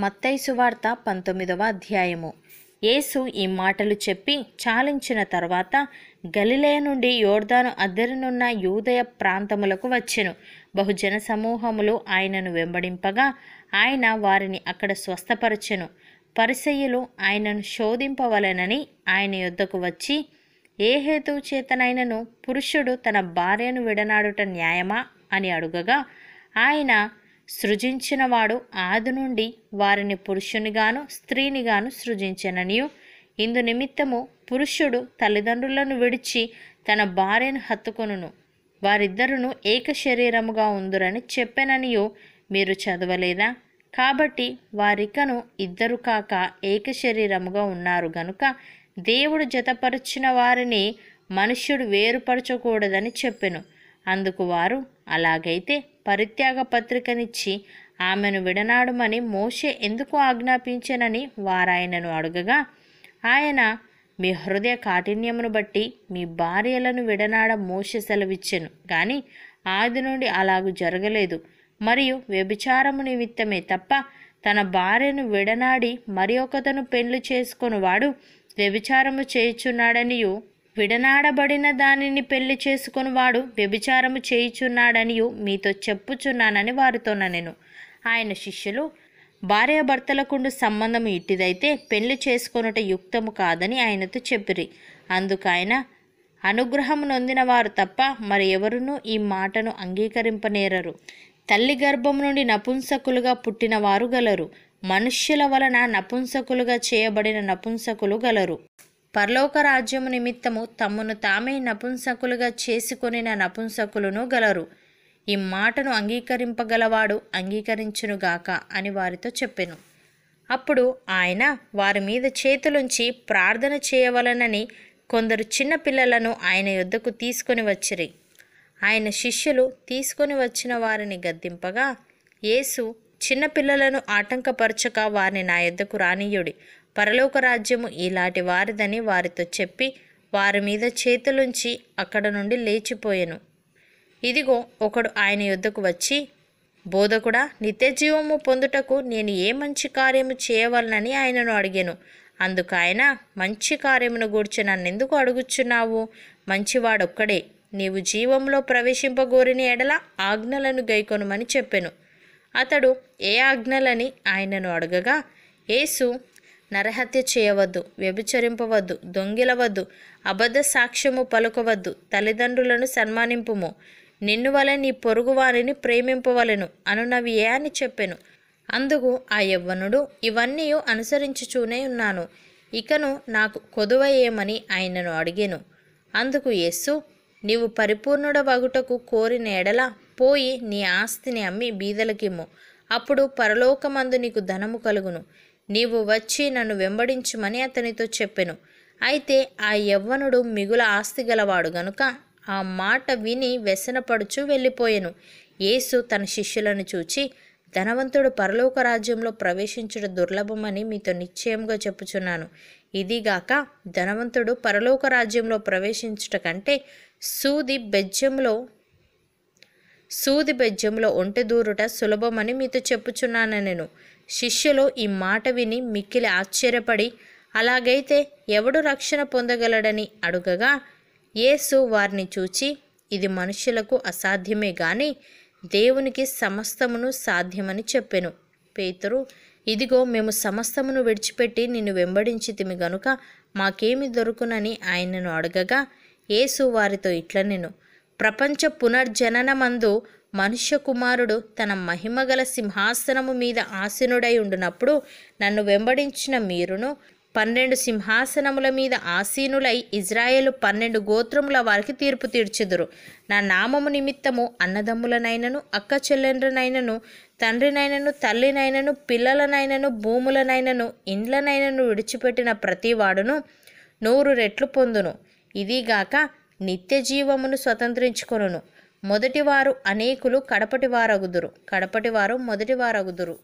మత్తైసు వార్త పంతొమ్మిదవ అధ్యాయము యేసు ఈ మాటలు చెప్పి చాలించిన తర్వాత గలిలయ నుండి యోర్దాను అద్దరినున్న యూదయ ప్రాంతములకు వచ్చెను బహుజన సమూహములు ఆయనను వెంబడింపగా ఆయన వారిని అక్కడ స్వస్థపరచెను పరిసయ్యులు ఆయనను శోధింపవలెనని ఆయన యొద్దకు వచ్చి ఏ హేతు చేతనైనను పురుషుడు తన భార్యను విడనాడుట న్యాయమా అని అడుగగా ఆయన సృజించినవాడు ఆది నుండి వారిని పురుషునిగాను స్త్రీనిగాను సృజించననియు ఇందు నిమిత్తము పురుషుడు తల్లిదండ్రులను విడిచి తన భార్యను హత్తుకొనును వారిద్దరును ఏక శరీరముగా ఉందరని చెప్పననియు మీరు చదవలేదా కాబట్టి వారికను ఇద్దరు కాక ఏక శరీరముగా ఉన్నారు గనుక దేవుడు జతపరిచిన వారిని మనుష్యుడు వేరుపరచకూడదని చెప్పెను అందుకు వారు అలాగైతే పరిత్యాగ పత్రికనిచ్చి ఆమెను విడనాడమని మోషే ఎందుకు ఆజ్ఞాపించనని వారాయనను అడుగగా ఆయన మీ హృదయ కాఠిన్యమును బట్టి మీ భార్యలను విడనాడ మోస సెలవిచ్చెను కానీ ఆది నుండి అలాగూ జరగలేదు మరియు వ్యభిచారము నిమిత్తమే తప్ప తన భార్యను విడనాడి మరి ఒకతను పెండ్లు చేసుకుని వాడు వ్యభిచారము చేయుచున్నాడనియు విడనాడబడిన దానిని పెళ్లి చేసుకుని వాడు వ్యభిచారము చేయుచున్నాడని మీతో చెప్పుచున్నానని వారితో నేను ఆయన శిష్యులు భార్యాభర్తలకుండు సంబంధం ఇట్టిదైతే పెళ్లి చేసుకొనుట యుక్తము కాదని ఆయనతో చెప్పిరి అందుకు ఆయన అనుగ్రహం నొందిన వారు తప్ప మరి ఎవరునూ ఈ మాటను అంగీకరింపనేరరు తల్లి గర్భం నుండి నపుంసకులుగా పుట్టిన వారు గలరు మనుష్యుల వలన నపుంసకులుగా చేయబడిన నపుంసకులు గలరు పరలోక రాజ్యము నిమిత్తము తమ్మును తామే నపుంసకులుగా చేసుకుని నపుంసకులను గలరు ఈ మాటను అంగీకరింపగలవాడు అంగీకరించునుగాక అని వారితో చెప్పెను అప్పుడు ఆయన వారి మీద చేతులుంచి ప్రార్థన చేయవలనని కొందరు చిన్న పిల్లలను ఆయన యుద్ధకు తీసుకొని వచ్చిరి ఆయన శిష్యులు తీసుకొని వచ్చిన వారిని గద్దింపగా యేసు చిన్నపిల్లలను ఆటంకపరచక వారిని నా ఎద్దకు రానియుడి పరలోక రాజ్యము ఇలాంటి వారిదని వారితో చెప్పి వారి మీద చేతులుంచి అక్కడ నుండి లేచిపోయాను ఇదిగో ఒకడు ఆయన యుద్ధకు వచ్చి బోధకుడా నిత్యజీవము పొందుటకు నేను ఏ మంచి కార్యము చేయవలనని ఆయనను అడిగాను అందుకు ఆయన మంచి కార్యమును గూర్చి నన్నెందుకు అడుగుచున్నావు మంచివాడొక్కడే నీవు జీవంలో ప్రవేశింపగోరిన ఎడల ఆజ్ఞలను గైకొనమని చెప్పాను అతడు ఏ ఆజ్ఞలని ఆయనను అడగగా యేసు నరహత్య చేయవద్దు వ్యభిచరింపవద్దు దొంగిలవద్దు అబద్ధ సాక్ష్యము పలుకవద్దు తల్లిదండ్రులను సన్మానింపుము నిన్ను వలె నీ పొరుగు వారిని ప్రేమింపవలను అనునవి ఏ అని చెప్పెను అందుకు ఆ యవ్వనుడు ఇవన్నీ అనుసరించుచూనే ఉన్నాను ఇకను నాకు కొదువయేమని ఆయనను అడిగాను అందుకు యేసు నీవు పరిపూర్ణుడవగుటకు కోరిన ఎడల పోయి నీ ఆస్తిని అమ్మి బీదలకిమ్ము అప్పుడు పరలోకమందు నీకు ధనము కలుగును నీవు వచ్చి నన్ను వెంబడించుమని అతనితో చెప్పెను అయితే ఆ యవ్వనుడు మిగుల ఆస్తి గలవాడు గనుక ఆ మాట విని వ్యసనపడుచు వెళ్ళిపోయెను యేసు తన శిష్యులను చూచి ధనవంతుడు పరలోక రాజ్యంలో ప్రవేశించడం దుర్లభమని మీతో నిశ్చయంగా చెప్పుచున్నాను ఇదిగాక ధనవంతుడు పరలోక రాజ్యంలో ప్రవేశించుట కంటే సూది బెజ్యంలో సూది బెజ్యంలో ఒంటి దూరుట సులభమని మీతో చెప్పుచున్నాను నేను శిష్యులు ఈ మాట విని మిక్కిలి ఆశ్చర్యపడి అలాగైతే ఎవడు రక్షణ పొందగలడని అడుగగా యేసు వారిని చూచి ఇది మనుషులకు అసాధ్యమే గాని దేవునికి సమస్తమును సాధ్యమని చెప్పెను పేతురు ఇదిగో మేము సమస్తమును విడిచిపెట్టి నిన్ను వెంబడించితిమి గనుక మాకేమి దొరుకునని ఆయనను అడగగా ఏసు వారితో ఇట్ల నేను ప్రపంచ పునర్జననమందు మనుష్య కుమారుడు తన మహిమగల సింహాసనము మీద ఆసీనుడై ఉండినప్పుడు నన్ను వెంబడించిన మీరును పన్నెండు సింహాసనముల మీద ఆసీనులై ఇజ్రాయేలు పన్నెండు గోత్రముల వారికి తీర్పు తీర్చుదురు నా నామము నిమిత్తము అన్నదమ్ములనైనను అక్క చెల్లెండ్రనైనను తండ్రినైనను తల్లినైనను పిల్లలనైనను భూములనైనను ఇండ్లనైనను విడిచిపెట్టిన ప్రతివాడును నూరు రెట్లు పొందును ఇదిగాక నిత్య జీవమును స్వతంత్రించుకొనును మొదటివారు అనేకులు కడపటివారగుదురు కడపటివారు మొదటివారగుదురు